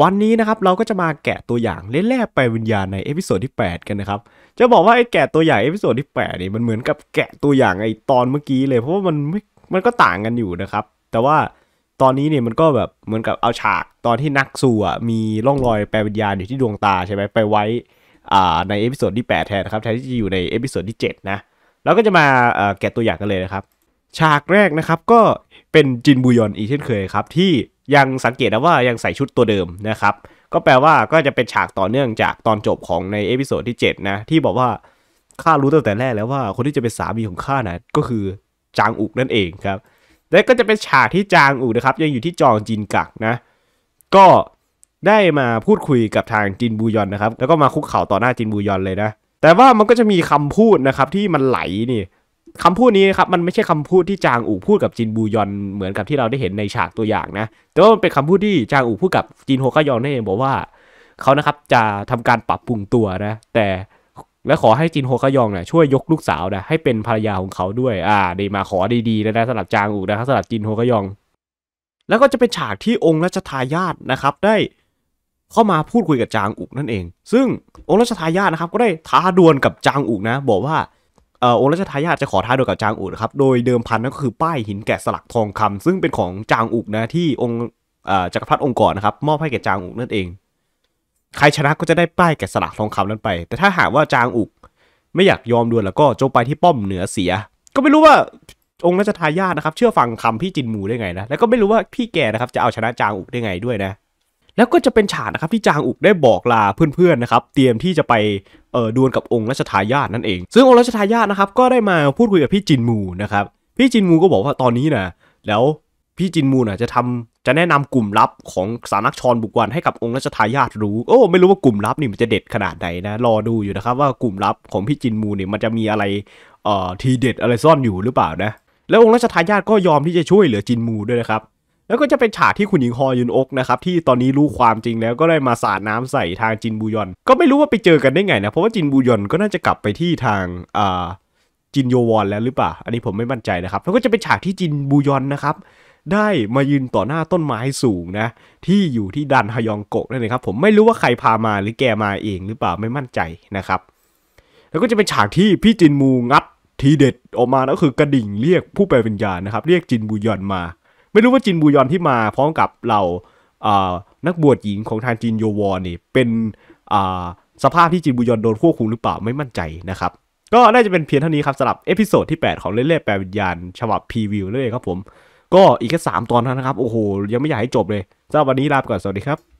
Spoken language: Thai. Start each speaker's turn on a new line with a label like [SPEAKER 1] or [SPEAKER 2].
[SPEAKER 1] วันนี้นะครับเราก็จะมาแกะตัวอย่างเล่นแร่ไปวิญญาณในเอพิโซดที่8 กันนะครับจะบอกว่าไอ้แกะตัวอย่างเอพิโซดที่8นี่มันเหมือนกับแกะตัวอย่างไอ้ตอนเมื่อกี้เลย เพราะว่ามันไม่มันก็ต่างกันอยู่นะครับ แต่ว่าตอนนี้เนี่ยมันก็แบบเหมือนกับเอาฉากตอนที่นักสู้่มีร่องรอยแปลวิญญาณอยู่ที่ดวงตาใช่ไหมไปไว้อ่าในเอพิโซดที่8แทนนะครับแทนที่จะอยู่ในเอพิโซดที่7นะเราก็จะมาแกะตัวอย่างกันเลยนะครับฉากแรกนะครับก็เป็นจินบุยอนอีกเช่นเคยครับที่ยังสังเกตนะว่ายังใส่ชุดตัวเดิมนะครับ ก็แปลว่าก็จะเป็นฉากต่อเนื่องจากตอนจบของในเอพิโซดที่7 นะ ที่บอกว่าข้ารู้ตั้งแต่แรกแล้วว่าคนที่จะเป็นสามีของข้านะก็คือจางอุกนั่นเองครับและก็จะเป็นฉากที่จางอุกนะครับยังอยู่ที่จองจินกักนะ ก็ได้มาพูดคุยกับทางจินบูยอนนะครับแล้วก็มาคุกเข่าต่อหน้าจินบูยอนเลยนะแต่ว่ามันก็จะมีคำพูดนะครับที่มันไหลนี่คำพูดนี้นะครับมันไม่ใช่คำพูดที่จางอู่พูดกับจินบูยอนเหมือนกับที่เราได้เห็นในฉากตัวอย่างนะ แต่ว่ามันเป็นคำพูดที่จางอู่พูดกับจินโฮกยอนนั่นเองบอกว่าเขานะครับจะทำการปรับปรุงตัวนะ แต่และขอให้จินโฮกยองเนี่ยช่วยยกลูกสาวนะให้เป็นภรรยาของเขาด้วย อ่าดีมาขอดีๆแล้วนะสำหรับจางอูนะครับสำหรับจินโฮกยอง แล้วก็จะเป็นฉากที่องค์ราชทายาทนะครับ ได้เข้ามาพูดคุยกับจางอุกนั่นเอง ซึ่งองค์ราชทายาทนะครับ ก็ได้ท้าดวลกับจางอุกนะ บอกว่าองค์ราชทายาทจะขอท้าดวลกับจางอูกครับ โดยเดิมพันนั่นก็คือป้ายหินแกะสลักทองคำ ซึ่งเป็นของจางอูกนะที่องค์จักรพรรดิองค์ก่อนนะครับ มอบให้แก่จางอูกนั่นเอง ใครชนะก็จะได้ป้ายแกะสลักทองคำนั้นไป แต่ถ้าหากว่าจางอูกไม่อยากยอมดวลแล้วก็จงไปที่ป้อมเหนือเสีย ก็ไม่รู้ว่าองค์ราชทายาทนะครับเชื่อฟังคำพี่จินหมูได้ไงนะ แล้วก็ไม่รู้ว่าพี่แกนะครับจะเอาชนะจางอุกได้ไงด้วยนะแล้วก็จะเป็นฉากนะครับที่จางอุกได้บอกลาเพื่อนๆนะครับ เตรียมที่จะไปเอ่อดวลกับองค์รัชทายาทนั่นเอง ซึ่งองค์รัชทายาทนะครับก็ได้มาพูดคุยกับพี่จินมูนะครับพี่จินมูก็บอกว่าตอนนี้นะแล้วพี่จินมูนะจะทำจะแนะนำกลุ่มลับของสานักชรบุกวันให้กับองค์รัชทายาทรู้โอ้ไม่รู้ว่ากลุ่มลับนี่มันจะเด็ดขนาดไหนนะรอดูอยู่นะครับว่ากลุ่มลับของพี่จินมูเนี่ยมันจะมีอะไรเอ่อทีเด็ดอะไรซ่อนอยู่หรือเปล่านะแล้วองค์รัชทายาทก็ยอมที่จะช่วยเหลือจินมูด้วยนะครับแล้วก็จะเป็นฉากที่คุณหญิงฮอยุนอกนะครับที่ตอนนี้รู้ความจริงแล้วก็ได้มาสาดน้ำใส่ทางจินบูยอนก็ไม่รู้ว่าไปเจอกันได้ไงนะเพราะว่าจินบูยอนก็น่าจะกลับไปที่ทางอ่าจินโยวอนแล้วหรือเปล่า อันนี้ผมไม่มั่นใจนะครับแล้วก็จะเป็นฉากที่จินบูยอนนะครับได้มายืนต่อหน้าต้นไม้สูงนะ ที่อยู่ที่ดันฮยองโกกนั่นเองครับผมไม่รู้ว่าใครพามาหรือแกมาเอง หรือเปล่าไม่มั่นใจนะครับ แล้วก็จะเป็นฉากที่พี่จินมูงัดทีเด็ดออกมาแล้วคือกระดิ่งเรียกผู้แปลวิญญาณนะครับเรียกจินบูยอนมาไม่รู้ว่าจินบูยอนที่มาพร้อมกับเรานักบวชหญิงของทางจินโยวอนนี่เป็นสภาพที่จินบูยอนโดนควบคุมหรือเปล่าไม่มั่นใจนะครับก็น่าจะเป็นเพียงเท่านี้ครับสำหรับเอพิโซดที่ 8 ของเล่เล่แปลวิญญาณฉบับพรีวิวเลยครับผมก็อีกแค่สตอนนะครับ โอ้โห ยังไม่อยากให้จบเลยสำหรับวันนี้ลาไปก่อน สวัสดีครับ